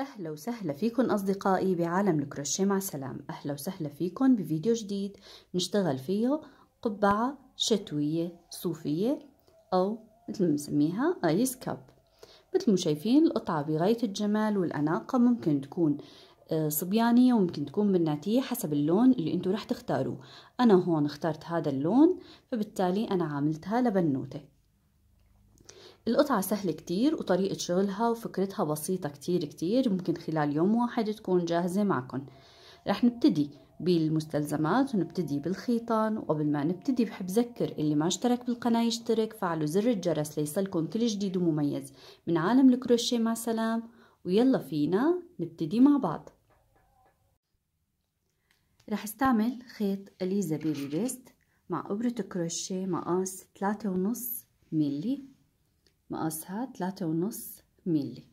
أهلا وسهلا فيكم أصدقائي بعالم الكروشيه مع سلام أهلا وسهلا فيكم بفيديو جديد نشتغل فيه قبعة شتوية صوفية أو مثل ما بنسميها آيس كاب مثل ما شايفين القطعة بغاية الجمال والأناقة ممكن تكون آه، صبيانية وممكن تكون بناتية حسب اللون اللي انتو رح تختاروه أنا هون اخترت هذا اللون فبالتالي أنا عاملتها لبنوتة القطعة سهلة كتير وطريقة شغلها وفكرتها بسيطة كتير كتير ممكن خلال يوم واحد تكون جاهزة معكم رح نبتدي بالمستلزمات ونبتدي بالخيطان وقبل ما نبتدي بحب ذكر اللي ما اشترك بالقناة يشترك فعلوا زر الجرس ليصلكم كل جديد ومميز من عالم الكروشيه مع سلام ويلا فينا نبتدي مع بعض رح استعمل خيط اليزا بيبي بيست مع ابرة كروشيه مقاس 3.5 ونص ملي مقاسها ثلاثة ونص ميلي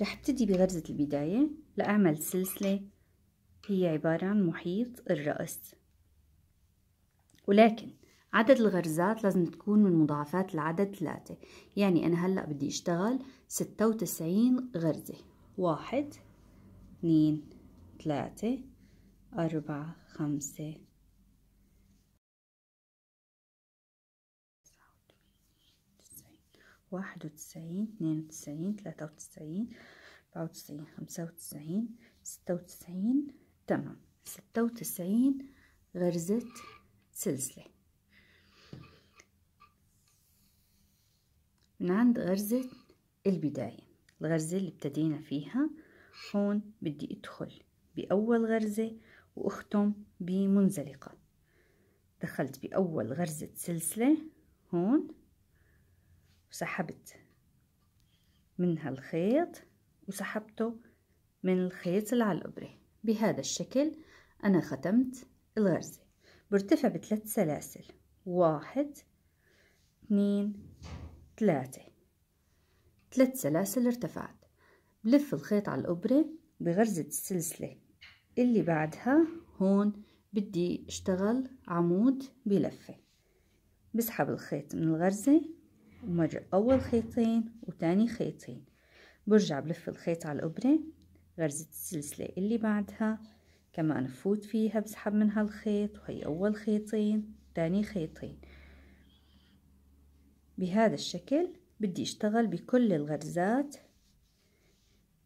رح ابتدي بغرزة البداية لأعمل سلسلة هي عبارة عن محيط الرأس ولكن عدد الغرزات لازم تكون من مضاعفات العدد ثلاثة يعني أنا هلأ بدي أشتغل ستة وتسعين غرزة واحد اثنين ثلاثة أربعة خمسة واحد وتسعين اثنين وتسعين ثلاثة وتسعين أربعة وتسعين خمسة وتسعين ستة وتسعين تمام ستة وتسعين غرزة سلسلة من عند غرزة البداية الغرزة اللي ابتدينا فيها هون بدي ادخل بأول غرزة وأختم بمنزلقة دخلت بأول غرزة سلسلة هون وسحبت منها الخيط وسحبته من الخيط اللي على الإبرة بهذا الشكل أنا ختمت الغرزة برتفع بثلاث سلاسل واحد اثنين ثلاثة ثلاث سلاسل ارتفعت بلف الخيط على الإبرة بغرزة السلسلة اللي بعدها هون بدي اشتغل عمود بلفة بسحب الخيط من الغرزة ومر أول خيطين وتاني خيطين برجع بلف الخيط على الإبرة غرزة السلسلة اللي بعدها كمان بفوت فيها بسحب من هالخيط وهي أول خيطين تاني خيطين بهذا الشكل بدي اشتغل بكل الغرزات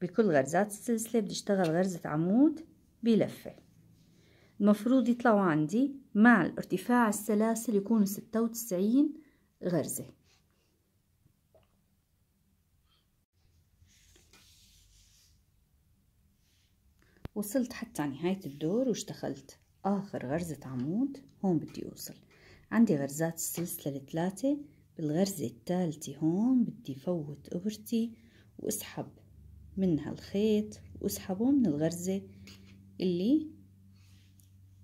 بكل غرزات السلسلة بدي اشتغل غرزة عمود بلفة المفروض يطلعوا عندي مع الارتفاع السلاسل يكونوا ستة وتسعين غرزة وصلت حتى نهاية الدور واشتغلت آخر غرزة عمود هون بدي أوصل عندي غرزات السلسلة الثلاثة بالغرزة الثالثة هون بدي فوت إبرتي وأسحب منها الخيط وأسحبه من الغرزة اللي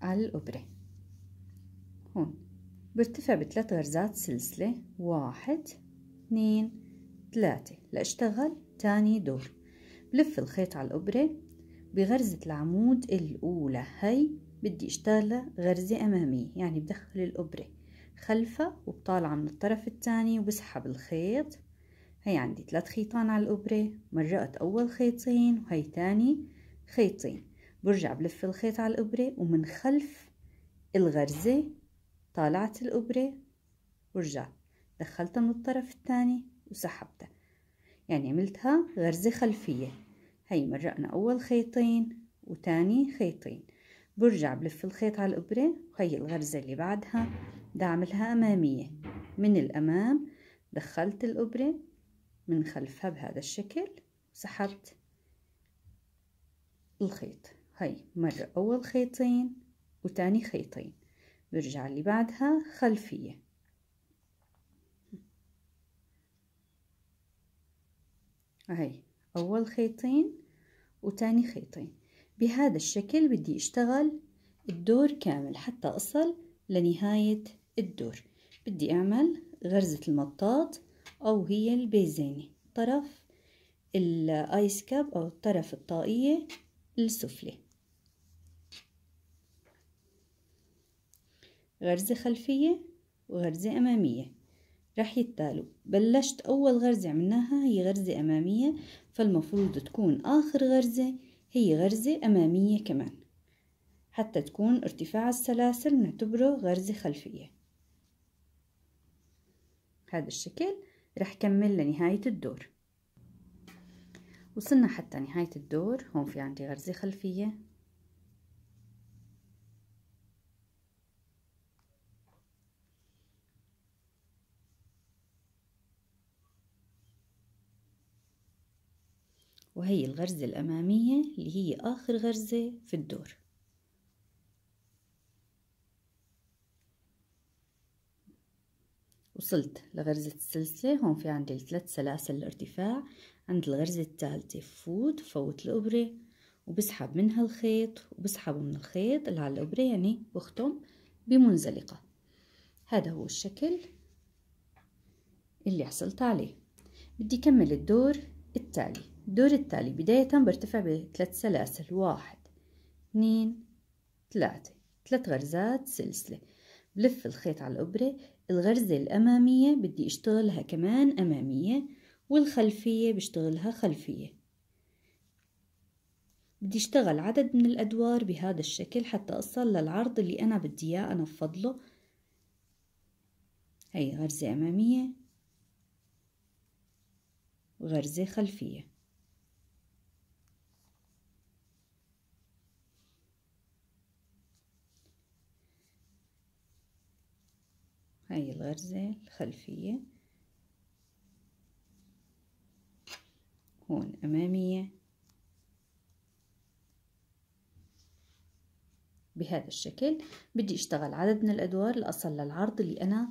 على الإبرة هون برتفع بثلاث غرزات سلسلة واحد اثنين ثلاثة لأشتغل تاني دور بلف الخيط على الإبرة بغرزة العمود الأولى هاي بدي أشتغلها غرزة أمامية يعني بدخل الإبرة خلفها وبطالعة من الطرف الثاني وبسحب الخيط هاي عندي ثلاث خيطان على الإبرة مرقت أول خيطين وهي تاني خيطين برجع بلف الخيط على الإبرة ومن خلف الغرزة طالعت الإبرة ورجعت دخلتها من الطرف الثاني وسحبتها يعني عملتها غرزة خلفية هي مرقنا أول خيطين وتاني خيطين برجع بلف الخيط على الإبرة وهي الغرزة اللي بعدها بدي أعملها أمامية من الأمام دخلت الإبرة من خلفها بهذا الشكل سحبت الخيط هي مرة أول خيطين وتاني خيطين برجع اللي بعدها خلفية هي أول خيطين وتاني خيطين بهذا الشكل بدي اشتغل الدور كامل حتى أصل لنهاية الدور بدي أعمل غرزة المطاط أو هي البيزينة طرف الايس كاب أو الطرف الطاقية السفلي غرزة خلفية وغرزة أمامية رح يتالوا بلشت أول غرزة عملناها هي غرزة أمامية فالمفروض تكون آخر غرزة هي غرزة أمامية كمان حتى تكون ارتفاع السلاسل بنعتبره غرزة خلفية هذا الشكل رح كمل لنهاية الدور وصلنا حتى نهاية الدور هون في عندي غرزة خلفية وهي الغرزة الأمامية اللي هي آخر غرزة في الدور وصلت لغرزة السلسلة هون في عندي الثلاث سلاسل الارتفاع عند الغرزة الثالثة بفوت فوت الإبرة وبسحب منها الخيط وبسحبه من الخيط اللي على الإبرة يعني بختم بمنزلقة هذا هو الشكل اللي حصلت عليه بدي كمل الدور التالي الدور التالي بداية برتفع بثلاث سلاسل واحد اثنين ثلاثة ثلاث غرزات سلسلة بلف الخيط على الإبرة الغرزة الأمامية بدي أشتغلها كمان أمامية والخلفية بشتغلها خلفية بدي اشتغل عدد من الأدوار بهذا الشكل حتى أصل للعرض اللي أنا بدي إياه أنا له هي غرزة أمامية غرزة خلفية هاي الغرزة الخلفية هون أمامية بهذا الشكل بدي اشتغل عدد من الأدوار الأصل للعرض اللي أنا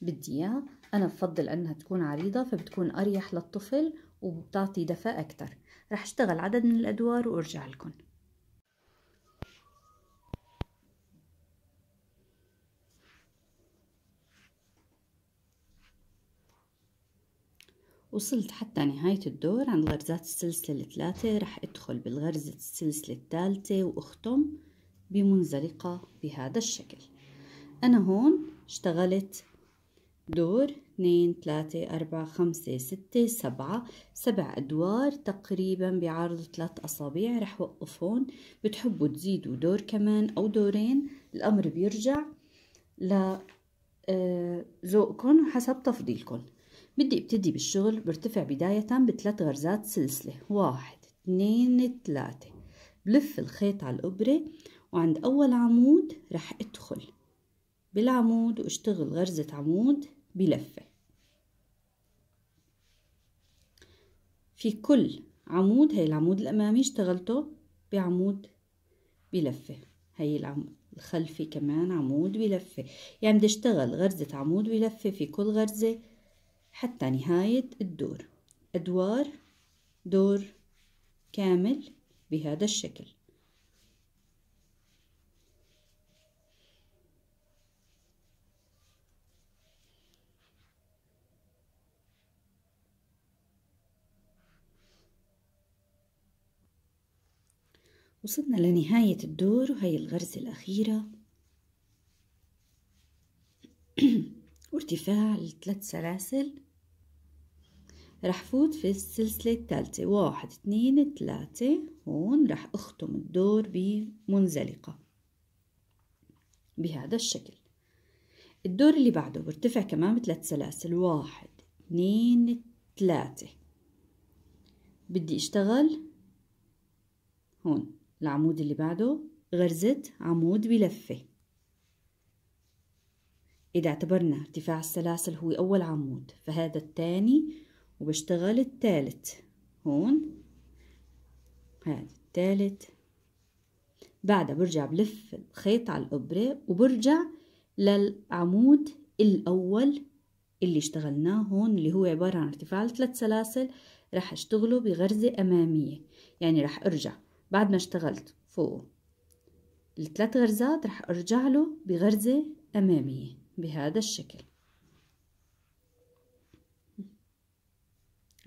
بدي إياه أنا بفضل أنها تكون عريضة فبتكون أريح للطفل وبتعطي دفى أكتر رح اشتغل عدد من الأدوار وأرجع لكم وصلت حتى نهاية الدور عند غرزات السلسلة الثلاثة رح أدخل بالغرزة السلسلة الثالثة وأختم بمنزلقة بهذا الشكل أنا هون اشتغلت دور اثنين ثلاثة أربعة خمسة ستة سبعة سبع أدوار تقريبا بعرض ثلاث أصابيع رح وقف هون بتحبوا تزيدوا دور كمان أو دورين الأمر بيرجع لذوقكم آه، وحسب تفضيلكم بدي ابتدي بالشغل برتفع بداية بثلاث غرزات سلسلة واحد اثنين ثلاثة بلف الخيط على الإبرة وعند أول عمود رح أدخل بالعمود واشتغل غرزة عمود بلفة في كل عمود هي العمود الأمامي اشتغلته بعمود بلفة هي العمود الخلفي كمان عمود بلفة يعني بدي اشتغل غرزة عمود بلفة في كل غرزة حتى نهاية الدور أدوار دور كامل بهذا الشكل وصلنا لنهاية الدور وهي الغرزة الأخيرة وارتفاع الثلاث سلاسل رح فوت في السلسلة الثالثة واحد اثنين ثلاثة هون رح أختم الدور بمنزلقة بهذا الشكل الدور اللي بعده برتفع كمان بثلاث سلاسل واحد اثنين ثلاثة بدي اشتغل هون العمود اللي بعده غرزة عمود بلفة إذا اعتبرنا ارتفاع السلاسل هو أول عمود فهذا الثاني وبشتغل التالت هون هذا التالت بعدها برجع بلف الخيط على الإبرة وبرجع للعمود الأول اللي اشتغلناه هون اللي هو عبارة عن ارتفاع الثلاث سلاسل رح اشتغله بغرزة أمامية يعني رح ارجع بعد ما اشتغلت فوق الثلاث غرزات رح ارجع له بغرزة أمامية بهذا الشكل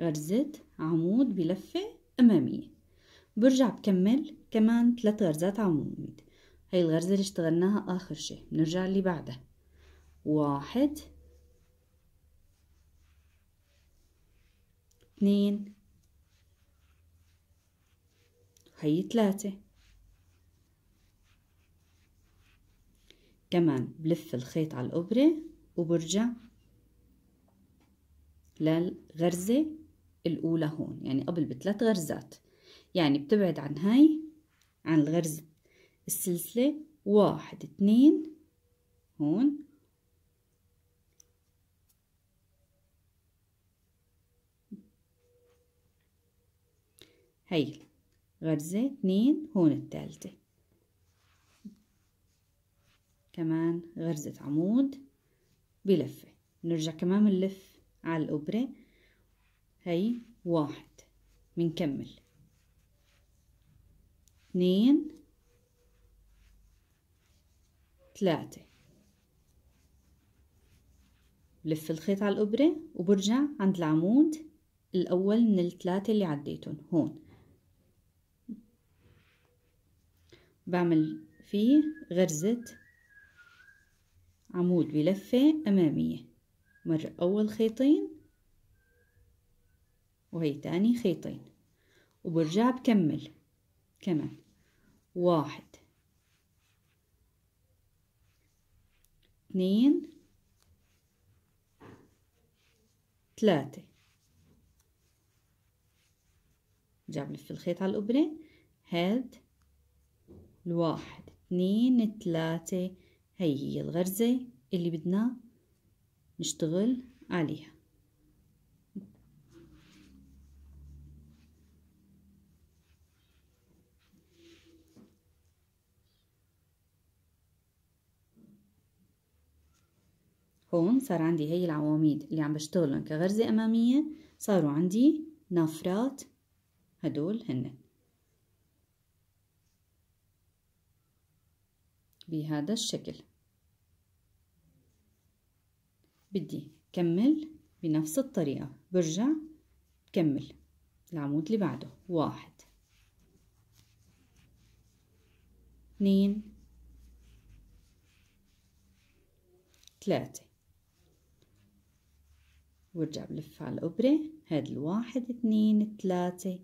غرزة عمود بلفة أمامية برجع بكمل كمان ثلاث غرزات عمود هاي الغرزة اللي اشتغلناها آخر شيء بنرجع اللي بعدها واحد اثنين هي ثلاثة كمان بلف الخيط على الإبرة وبرجع للغرزة الأولى هون يعني قبل بثلاث غرزات يعني بتبعد عن هاي عن الغرزة السلسلة واحد اتنين هون هي غرزة اتنين هون التالتة كمان غرزة عمود بلفة نرجع كمان بنلف على الأبرة هي واحد بنكمل اثنين ثلاثة بلف الخيط على الإبرة وبرجع عند العمود الأول من الثلاثة اللي عديتهم هون بعمل فيه غرزة عمود بلفة أمامية مرة أول خيطين وهي تاني خيطين وبرجع بكمل كمان واحد اثنين ثلاثة برجع بلف الخيط على الأبرة هاد الواحد اثنين ثلاثة هي هي الغرزة اللي بدنا نشتغل عليها هون صار عندي هاي العواميد اللي عم بشتغلن كغرزة أمامية صاروا عندي نفرات هدول هن بهذا الشكل بدي كمل بنفس الطريقة برجع بكمل العمود اللي بعده واحد اثنين ثلاثة وارجع بلف على الابرة هاد الواحد اتنين تلاتة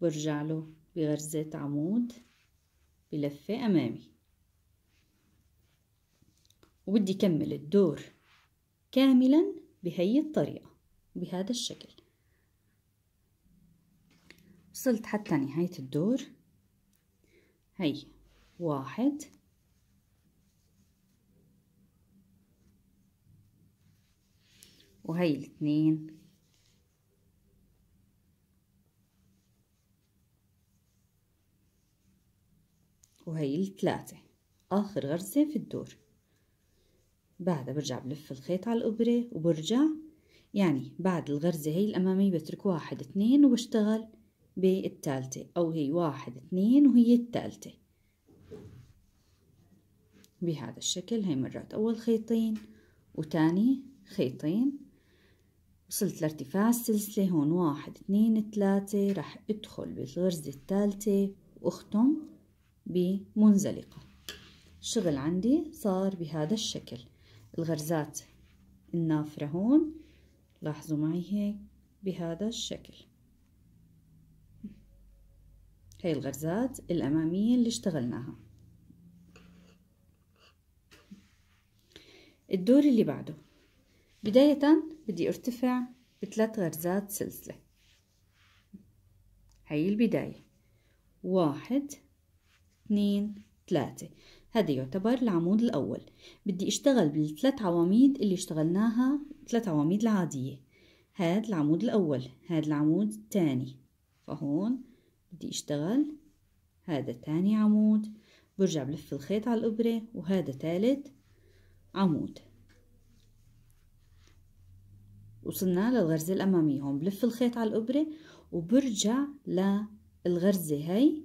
برجع له بغرزة عمود بلفة امامي وبدي كمل الدور كاملا بهي الطريقة بهذا الشكل وصلت حتى نهاية الدور هي واحد وهي الاثنين وهي الثلاثة آخر غرزة في الدور بعدها برجع بلف الخيط على الإبرة وبرجع يعني بعد الغرزة هي الأمامية بترك واحد اثنين وبشتغل بالثالثة أو هي واحد اثنين وهي الثالثة بهذا الشكل هي مرات أول خيطين وتاني خيطين وصلت لارتفاع السلسلة هون واحد اتنين تلاتة راح ادخل بالغرزة الثالثة واختم بمنزلقة الشغل عندي صار بهذا الشكل الغرزات النافرة هون لاحظوا معي هيك بهذا الشكل هاي الغرزات الأمامية اللي اشتغلناها الدور اللي بعده بداية بدي ارتفع بثلاث غرزات سلسلة هي البداية واحد اثنين ثلاثة هذا يعتبر العمود الأول بدي اشتغل بالثلاث عواميد اللي اشتغلناها ثلاث عواميد العادية هاد العمود الأول هاد العمود الثاني فهون بدي اشتغل هذا تاني عمود برجع بلف الخيط على الإبرة وهذا تالت عمود وصلنا للغرزة الأمامية هون بلف الخيط على الإبرة وبرجع للغرزة هاي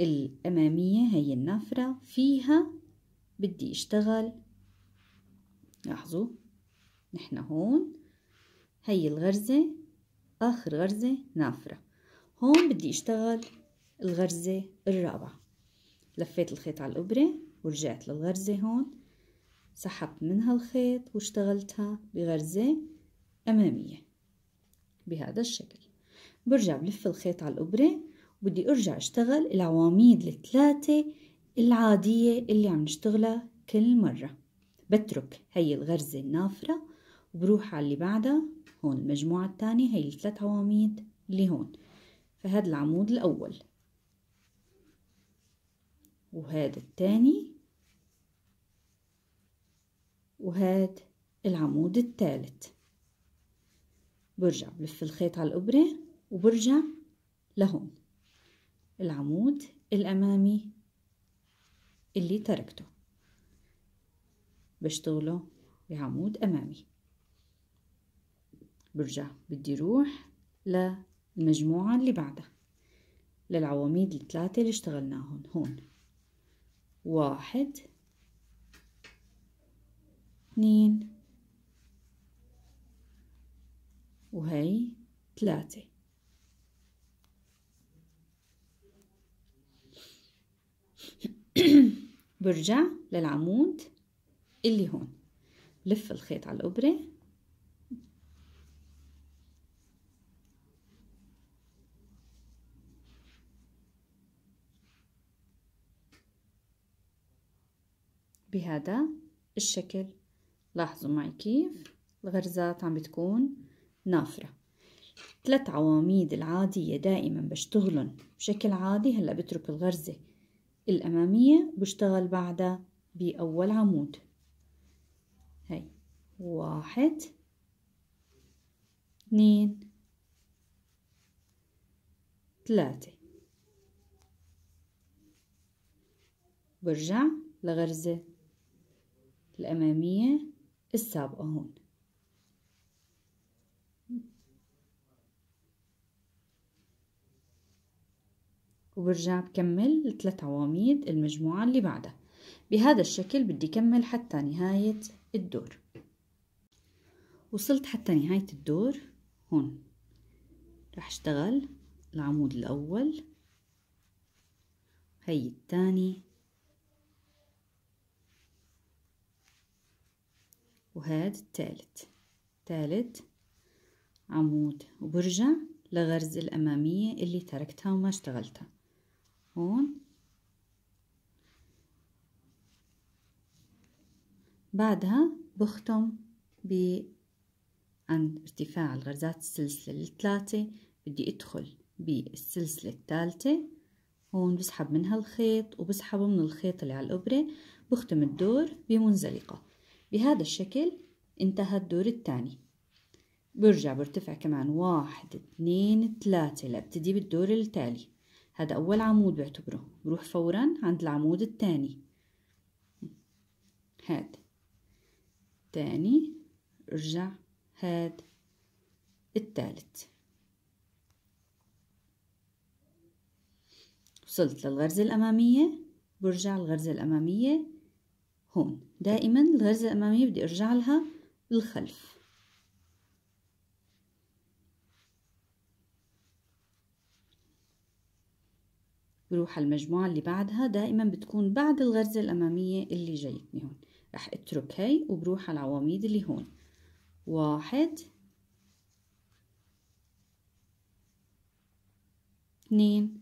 الأمامية هي النافرة فيها بدي اشتغل لاحظوا نحن هون هي الغرزة آخر غرزة نافرة هون بدي اشتغل الغرزة الرابعة لفيت الخيط على الإبرة ورجعت للغرزة هون سحبت منها الخيط واشتغلتها بغرزة أمامية بهذا الشكل برجع بلف الخيط على الإبرة وبدي أرجع أشتغل العواميد الثلاثة العادية اللي عم نشتغلها كل مرة بترك هي الغرزة النافرة وبروح على اللي بعدها هون المجموعة الثانية هي الثلاث عواميد اللي هون فهذا العمود الأول وهذا الثاني وهذا العمود الثالث برجع بلف الخيط على الإبرة وبرجع لهون العمود الأمامي اللي تركته بشتغله بعمود أمامي برجع بدي روح للمجموعة اللي بعدها للعواميد الثلاثة اللي اشتغلناهم هون واحد اثنين وهي ثلاثة برجع للعمود اللي هون لف الخيط على الإبرة بهذا الشكل لاحظوا معي كيف الغرزات عم بتكون نافرة ثلاث عواميد العادية دائما بشتغلن بشكل عادي هلأ بترك الغرزة الأمامية بشتغل بعدها بأول عمود هاي واحد اثنين ثلاثة برجع لغرزة الأمامية السابقة هون وبرجع بكمل الثلاث عواميد المجموعة اللي بعدها بهذا الشكل بدي كمل حتى نهاية الدور وصلت حتى نهاية الدور هون راح اشتغل العمود الأول هي الثاني وهاد الثالث ثالث عمود وبرجع لغرز الأمامية اللي تركتها وما اشتغلتها هون بعدها بختم ب عند ارتفاع الغرزات السلسلة الثلاثة بدي ادخل بالسلسلة الثالثة هون بسحب منها الخيط وبسحبه من الخيط اللي على الإبرة بختم الدور بمنزلقة بهذا الشكل انتهى الدور الثاني برجع برتفع كمان واحد اتنين تلاتة لابتدي بالدور التالي هذا أول عمود بعتبره بروح فورا عند العمود الثاني هاد تاني ارجع هاد الثالث وصلت للغرزة الأمامية برجع الغرزة الأمامية هون دائما الغرزة الأمامية بدي أرجع لها للخلف بروح على المجموعة اللي بعدها دائما بتكون بعد الغرزة الأمامية اللي جايتني هون رح اترك هي وبروح على العواميد اللي هون واحد اثنين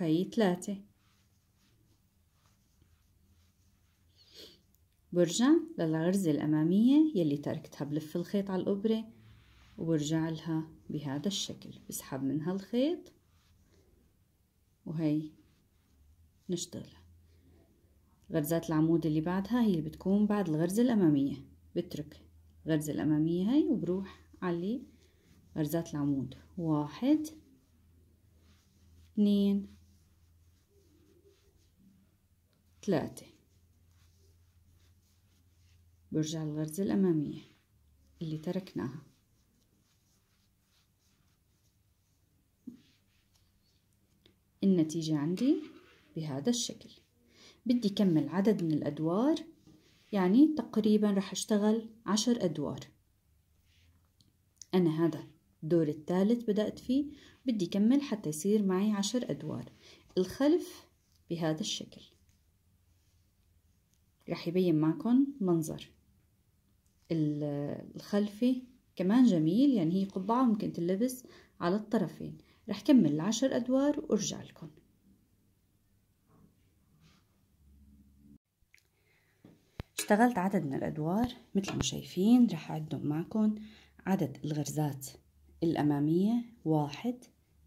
وهي ثلاثة برجع للغرزة الأمامية يلي تركتها بلف الخيط على الإبرة وبرجع لها بهذا الشكل بسحب منها الخيط وهي نشتغلها غرزات العمود اللي بعدها هي اللي بتكون بعد الغرزة الأمامية بترك الغرزة الأمامية هاي وبروح على غرزات العمود واحد اثنين ثلاثة برجع الغرزة الأمامية اللي تركناها النتيجة عندي بهذا الشكل بدي كمل عدد من الأدوار يعني تقريبا رح أشتغل عشر أدوار أنا هذا الدور الثالث بدأت فيه بدي كمل حتى يصير معي عشر أدوار الخلف بهذا الشكل رح يبين معكم منظر الخلفي كمان جميل يعني هي قبعة ممكن تلبس على الطرفين رح كمل العشر أدوار وارجع لكم اشتغلت عدد من الأدوار مثل ما شايفين رح أعدهم معكم عدد الغرزات الأمامية واحد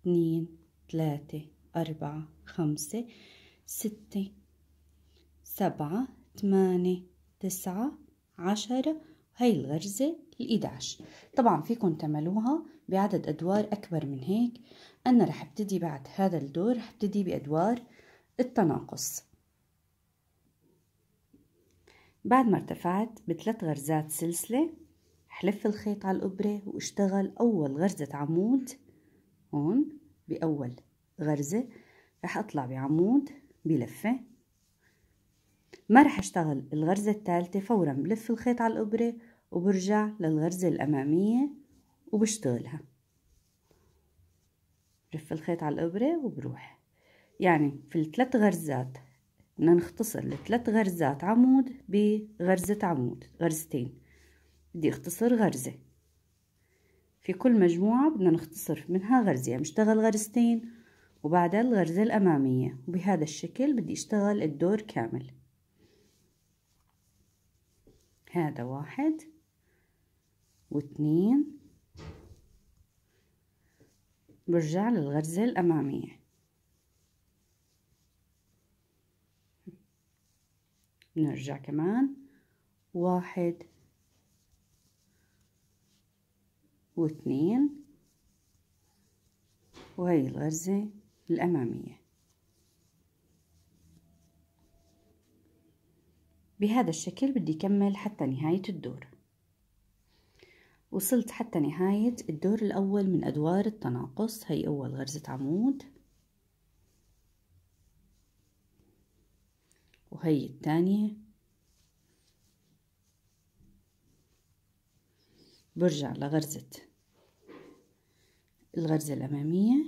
اثنين ثلاثة أربعة خمسة ستة سبعة ثمانية تسعة عشرة هاي الغرزة ال11 طبعا فيكم تعملوها بعدد أدوار أكبر من هيك أنا رح ابتدي بعد هذا الدور رح ابتدي بأدوار التناقص بعد ما ارتفعت بثلاث غرزات سلسلة حلف الخيط على الإبرة واشتغل أول غرزة عمود هون بأول غرزة رح أطلع بعمود بلفة ما رح اشتغل الغرزة الثالثة فورا بلف الخيط على الإبرة وبرجع للغرزة الأمامية وبشتغلها بلف الخيط على الإبرة وبروح يعني في الثلاث غرزات بدنا نختصر لثلاث غرزات عمود بغرزة عمود غرزتين بدي اختصر غرزة في كل مجموعة بدنا نختصر منها غرزة يعني بشتغل غرزتين وبعدها الغرزة الأمامية وبهذا الشكل بدي اشتغل الدور كامل هذا واحد واثنين برجع للغرزة الأمامية نرجع كمان واحد واثنين وهي الغرزة الأمامية بهذا الشكل بدي أكمل حتى نهاية الدور وصلت حتى نهاية الدور الأول من أدوار التناقص هي أول غرزة عمود وهي الثانية برجع لغرزة الغرزة الأمامية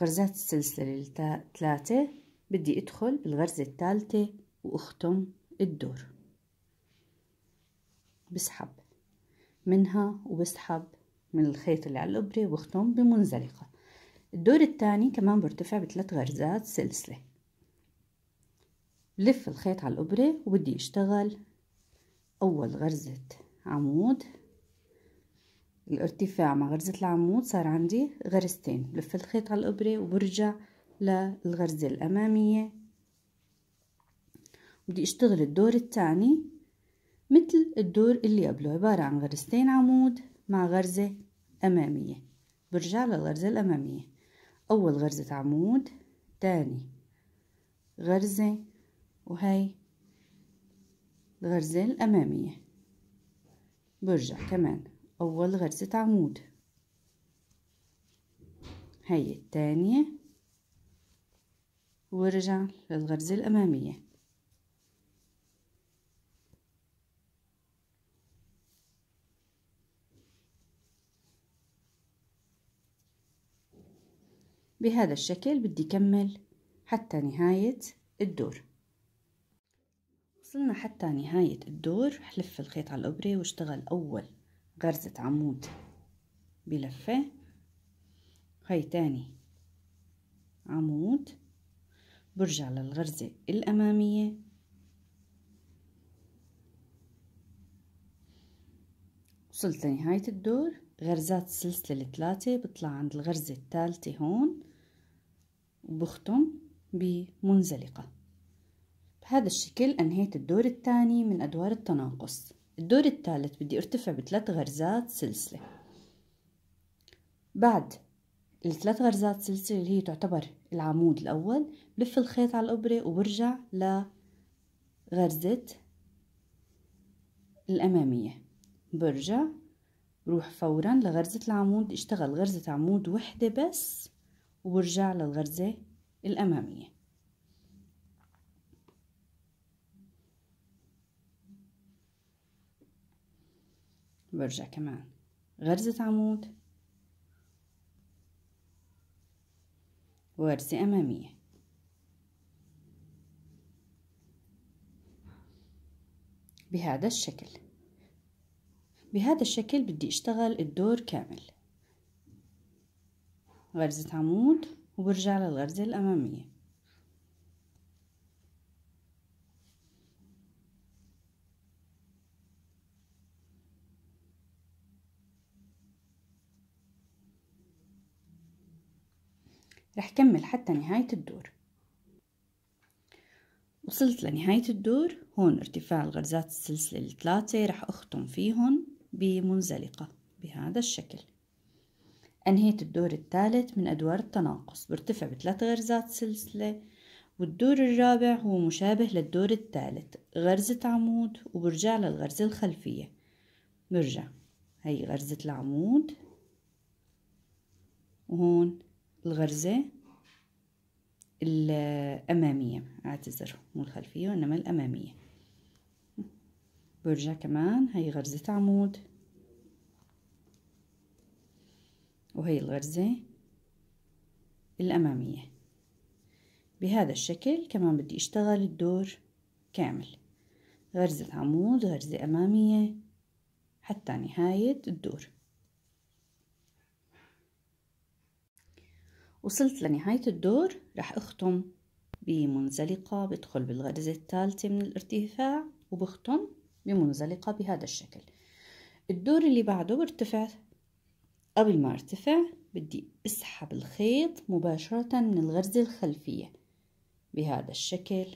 غرزات السلسلة الثلاثة بدي أدخل بالغرزة الثالثة وأختم الدور بسحب منها وبسحب من الخيط اللي على الإبرة واختم بمنزلقة الدور الثاني كمان برتفع بثلاث غرزات سلسلة بلف الخيط على الإبرة وبدي أشتغل أول غرزة عمود الارتفاع مع غرزة العمود صار عندي غرزتين بلف الخيط على الإبرة وبرجع للغرزة الأمامية بدي اشتغل الدور الثاني مثل الدور اللي قبله عبارة عن غرزتين عمود مع غرزة أمامية برجع للغرزة الأمامية أول غرزة عمود تاني غرزة وهي الغرزة الأمامية برجع كمان أول غرزة عمود هي التانية وارجع للغرزة الأمامية بهذا الشكل بدي كمل حتى نهاية الدور وصلنا حتى نهاية الدور حلف الخيط على الإبرة واشتغل أول غرزة عمود بلفة هاي تاني عمود برجع للغرزة الأمامية وصلت لنهاية الدور غرزات السلسلة الثلاثة بطلع عند الغرزة الثالثة هون وبختم بمنزلقة بهذا الشكل أنهيت الدور الثاني من أدوار التناقص الدور الثالث بدي أرتفع بثلاث غرزات سلسلة بعد الثلاث غرزات سلسلة اللي هي تعتبر العمود الأول بلف الخيط على الإبرة وبرجع لغرزة الأمامية برجع بروح فورا لغرزة العمود اشتغل غرزة عمود وحدة بس وبرجع للغرزة الأمامية برجع كمان غرزة عمود وورزة أمامية بهذا الشكل بهذا الشكل بدي اشتغل الدور كامل غرزة عمود وبرجع للغرزة الأمامية رح كمل حتى نهاية الدور وصلت لنهاية الدور هون ارتفاع الغرزات السلسلة الثلاثة رح أختم فيهن بمنزلقة بهذا الشكل أنهيت الدور الثالث من أدوار التناقص برتفع بثلاث غرزات سلسلة والدور الرابع هو مشابه للدور الثالث غرزة عمود وبرجع للغرزة الخلفية برجع هي غرزة العمود وهون الغرزة الأمامية أعتذر مو الخلفية وإنما الأمامية برجع كمان هاي غرزة عمود وهي الغرزة الأمامية بهذا الشكل كمان بدي اشتغل الدور كامل غرزة عمود غرزة أمامية حتى نهاية الدور وصلت لنهاية الدور رح أختم بمنزلقة بدخل بالغرزة الثالثة من الارتفاع وبختم بمنزلقة بهذا الشكل الدور اللي بعده برتفع قبل ما ارتفع بدي اسحب الخيط مباشرة من الغرزة الخلفية بهذا الشكل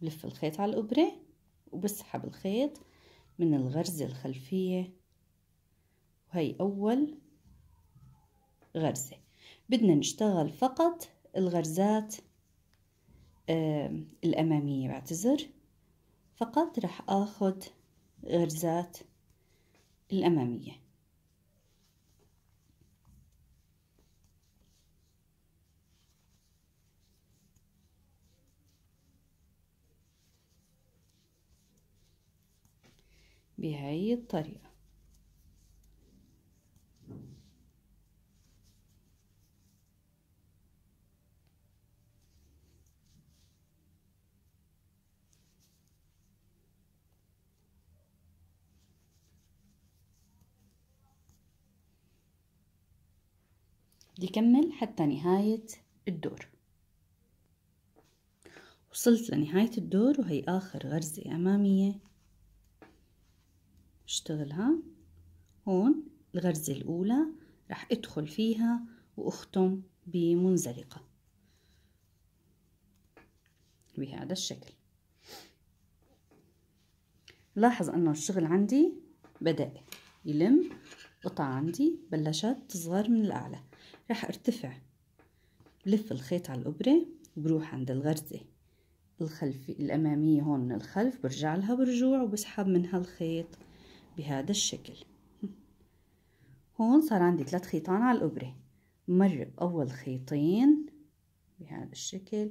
بلف الخيط على الإبرة وبسحب الخيط من الغرزة الخلفية وهي أول غرزة بدنا نشتغل فقط الغرزات الأمامية بعتذر فقط رح آخد غرزات الأمامية بهاي الطريقة بدي كمل حتى نهاية الدور وصلت لنهاية الدور وهي آخر غرزة أمامية بشتغلها هون الغرزة الأولى رح أدخل فيها وأختم بمنزلقة بهذا الشكل لاحظ أنه الشغل عندي بدأ يلم قطعة عندي بلشت تصغر من الأعلى راح ارتفع لف الخيط على الابره بروح عند الغرزه الخلفي الاماميه هون من الخلف برجع لها برجوع وبسحب منها الخيط بهذا الشكل هون صار عندي ثلاث خيطان على الابره مرق اول خيطين بهذا الشكل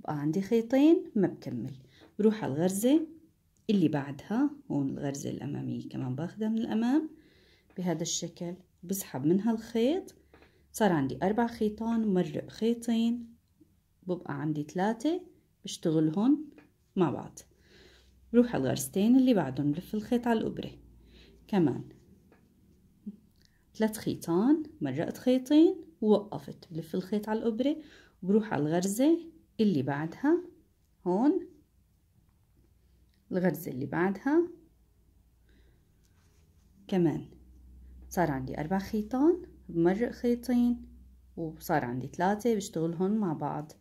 بقى عندي خيطين ما بكمل بروح على الغرزه اللي بعدها هون الغرزه الاماميه كمان باخدها من الامام بهذا الشكل بسحب منها الخيط صار عندي أربع خيطان مرق خيطين ببقى عندي ثلاثة بشتغلهم مع بعض بروح على الغرستين اللي بعدهم بلف الخيط على الإبرة كمان ثلاث خيطان مرقت خيطين ووقفت بلف الخيط على الإبرة بروح على الغرزة اللي بعدها هون الغرزة اللي بعدها كمان صار عندي أربع خيطان بمرق خيطين وصار عندي ثلاثة بشتغلهم مع بعض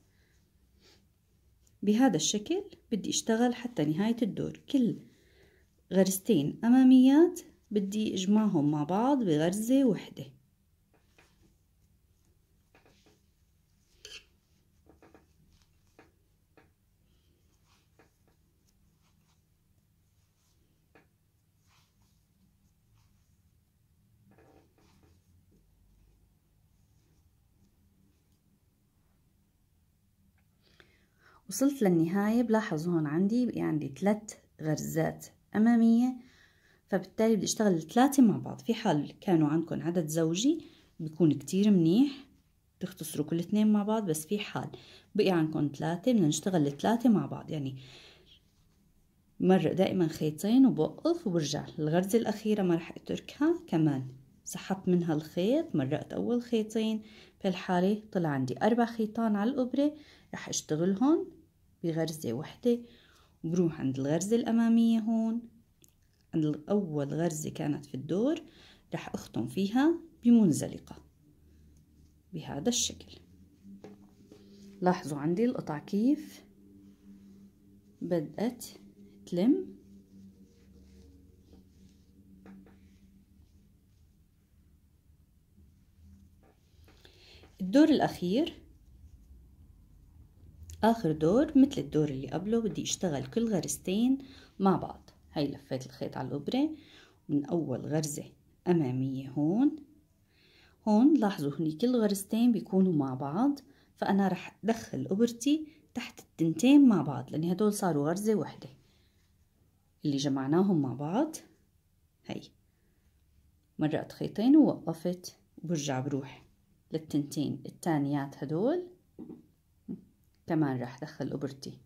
بهذا الشكل بدي اشتغل حتى نهاية الدور كل غرزتين أماميات بدي اجمعهم مع بعض بغرزة وحدة وصلت للنهاية بلاحظ هون عندي بقي يعني عندي ثلاث غرزات أمامية فبالتالي بدي أشتغل الثلاثة مع بعض في حال كانوا عندكم عدد زوجي بيكون كتير منيح بتختصروا كل اثنين مع بعض بس في حال بقي عندكم ثلاثة بدنا نشتغل الثلاثة مع بعض يعني مرق دائما خيطين وبوقف وبرجع الغرزة الأخيرة ما رح أتركها كمان سحبت منها الخيط مرقت أول خيطين في الحالة طلع عندي أربع خيطان على الإبرة رح أشتغلهم بغرزة واحدة وبروح عند الغرزة الأمامية هون عند أول غرزة كانت في الدور رح أختم فيها بمنزلقة بهذا الشكل لاحظوا عندي القطع كيف بدأت تلم الدور الأخير آخر دور مثل الدور اللي قبله بدي أشتغل كل غرزتين مع بعض هاي لفيت الخيط على الإبرة من أول غرزة أمامية هون هون لاحظوا هني كل غرزتين بيكونوا مع بعض فأنا رح أدخل إبرتي تحت التنتين مع بعض لأن هدول صاروا غرزة وحدة اللي جمعناهم مع بعض هاي مرقت خيطين ووقفت وبرجع بروح للتنتين التانيات هدول كمان راح دخل إبرتي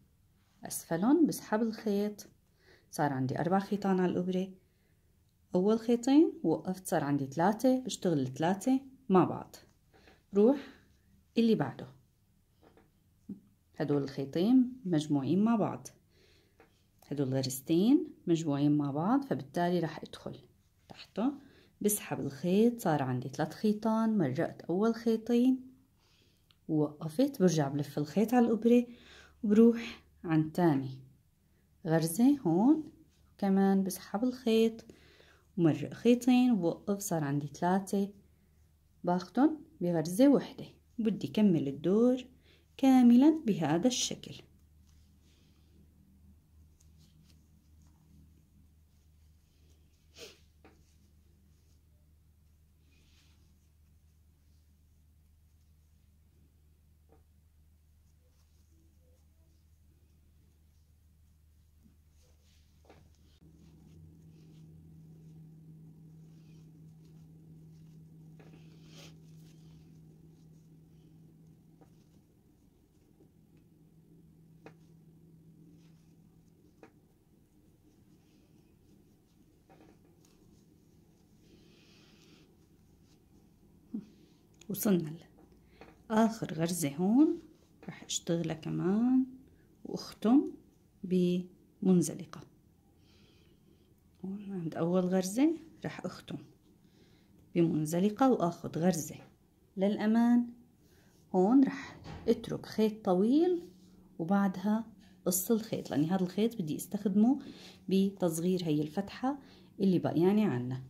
أسفلهم بسحب الخيط صار عندي أربع خيطان على الإبرة أول خيطين وقفت صار عندي ثلاثة بشتغل ثلاثه مع بعض روح اللي بعده هدول الخيطين مجموعين مع بعض هدول الغرستين مجموعين مع بعض فبالتالي راح ادخل تحته بسحب الخيط صار عندي ثلاث خيطان مرقت اول خيطين ووقفت برجع بلف الخيط على الابرة وبروح عن تاني غرزة هون كمان بسحب الخيط ومرق خيطين ووقف صار عندي ثلاثة باخدن بغرزة وحدة بدي كمل الدور كاملا بهذا الشكل وصلنا لآخر غرزة هون رح اشتغلها كمان واختم بمنزلقة هون عند أول غرزة رح أختم بمنزلقة وآخد غرزة للأمان هون رح اترك خيط طويل وبعدها قص الخيط لأني هذا الخيط بدي استخدمه بتصغير هي الفتحة اللي بقياني عنا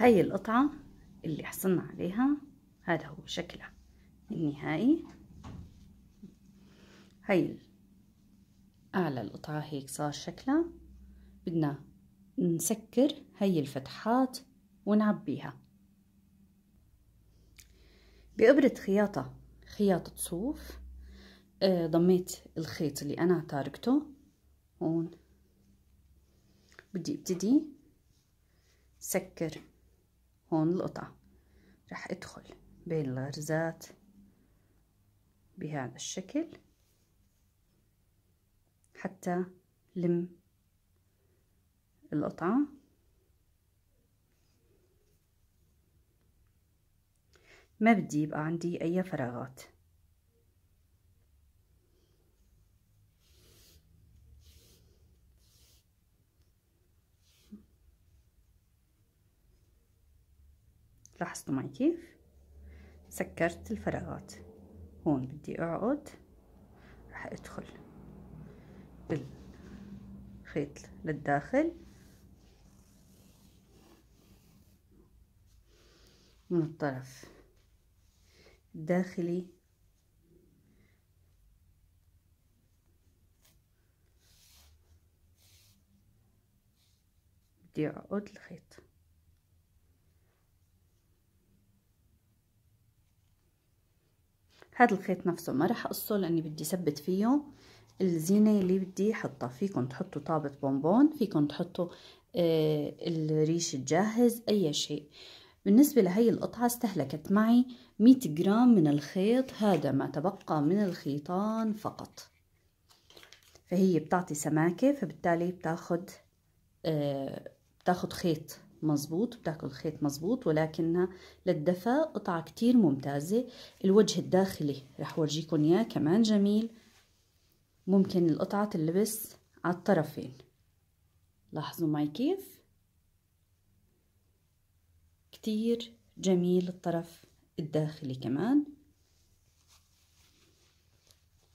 هاي القطعة اللي حصلنا عليها هذا هو شكلها النهائي هاي أعلى القطعة هيك صار شكلها بدنا نسكر هاي الفتحات ونعبيها بإبرة خياطة خياطة صوف آه، ضميت الخيط اللي أنا تاركته هون بدي ابتدي سكر هون القطعة راح ادخل بين الغرزات بهذا الشكل حتى لم القطعة ما بدي يبقى عندي اي فراغات لاحظتوا معي كيف سكرت الفراغات هون بدي اقعد راح ادخل بالخيط للداخل من الطرف الداخلي بدي اقعد الخيط هذا الخيط نفسه ما راح اقصه لاني بدي ثبت فيه الزينة اللي بدي احطها فيكم تحطوا طابة بونبون فيكم تحطوا آه الريش الجاهز اي شيء بالنسبة لهي القطعة استهلكت معي 100 جرام من الخيط هذا ما تبقى من الخيطان فقط فهي بتعطي سماكة فبالتالي بتاخد آه بتاخد خيط مظبوط بتاكل الخيط مظبوط ولكنها للدفا قطعة كتير ممتازة الوجه الداخلي رح ورجيكم اياه كمان جميل ممكن القطعة تلبس على الطرفين لاحظوا معي كيف كتير جميل الطرف الداخلي كمان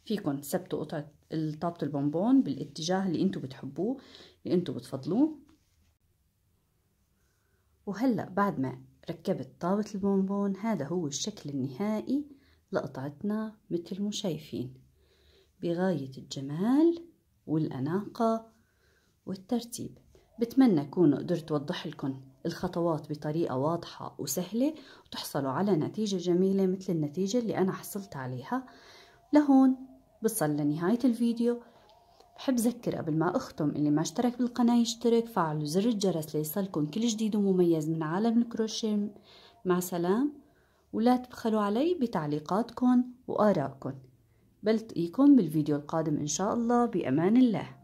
فيكم تثبتوا قطعة طابة البونبون بالاتجاه اللي انتو بتحبوه اللي انتو بتفضلوه وهلأ بعد ما ركبت طاوة البونبون هذا هو الشكل النهائي لقطعتنا مثل ما شايفين بغاية الجمال والأناقة والترتيب بتمنى أكون قدرت أوضح لكم الخطوات بطريقة واضحة وسهلة وتحصلوا على نتيجة جميلة مثل النتيجة اللي أنا حصلت عليها لهون بصل لنهاية الفيديو بحب ذكر قبل ما أختم اللي ما اشترك بالقناة يشترك فعلوا زر الجرس ليصلكم كل جديد ومميز من عالم الكروشيه مع سلام ولا تبخلوا علي بتعليقاتكم وآرائكم بلتقيكم بالفيديو القادم إن شاء الله بأمان الله